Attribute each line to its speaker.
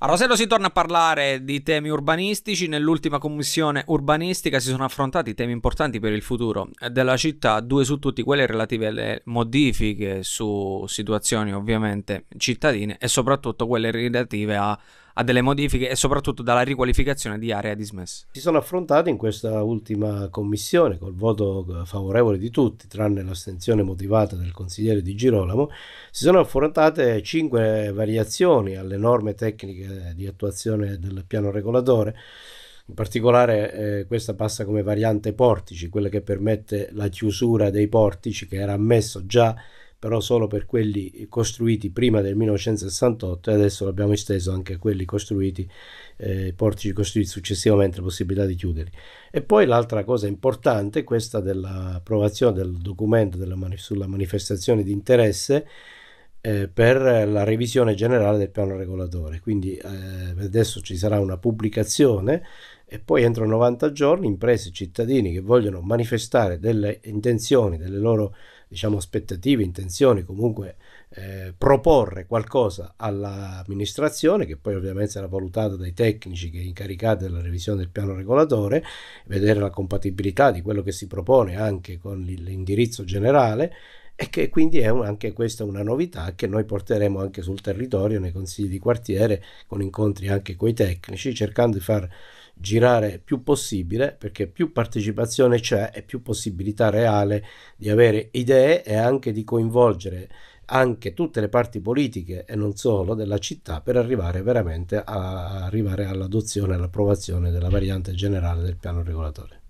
Speaker 1: A Rosello si torna a parlare di temi urbanistici, nell'ultima commissione urbanistica si sono affrontati temi importanti per il futuro della città, due su tutti quelle relative alle modifiche su situazioni ovviamente cittadine e soprattutto quelle relative a a delle modifiche e soprattutto dalla riqualificazione di area dismessa.
Speaker 2: Si sono affrontate in questa ultima commissione col voto eh, favorevole di tutti, tranne l'astensione motivata del consigliere Di Girolamo, si sono affrontate cinque variazioni alle norme tecniche di attuazione del piano regolatore. In particolare eh, questa passa come variante portici, quella che permette la chiusura dei portici che era ammesso già però solo per quelli costruiti prima del 1968 e adesso l'abbiamo esteso anche a quelli costruiti, eh, portici costruiti successivamente, la possibilità di chiuderli. E poi l'altra cosa importante, questa dell'approvazione del documento della mani- sulla manifestazione di interesse, eh, per la revisione generale del piano regolatore. Quindi eh, adesso ci sarà una pubblicazione e poi entro 90 giorni imprese e cittadini che vogliono manifestare delle intenzioni, delle loro diciamo, aspettative, intenzioni, comunque eh, proporre qualcosa all'amministrazione, che poi ovviamente sarà valutata dai tecnici che incaricati della revisione del piano regolatore, vedere la compatibilità di quello che si propone anche con l'indirizzo generale e che quindi è un, anche questa una novità che noi porteremo anche sul territorio, nei consigli di quartiere, con incontri anche coi tecnici, cercando di far girare più possibile perché più partecipazione c'è e più possibilità reale di avere idee e anche di coinvolgere anche tutte le parti politiche e non solo della città per arrivare veramente a, arrivare all'adozione e all'approvazione della variante generale del piano regolatore.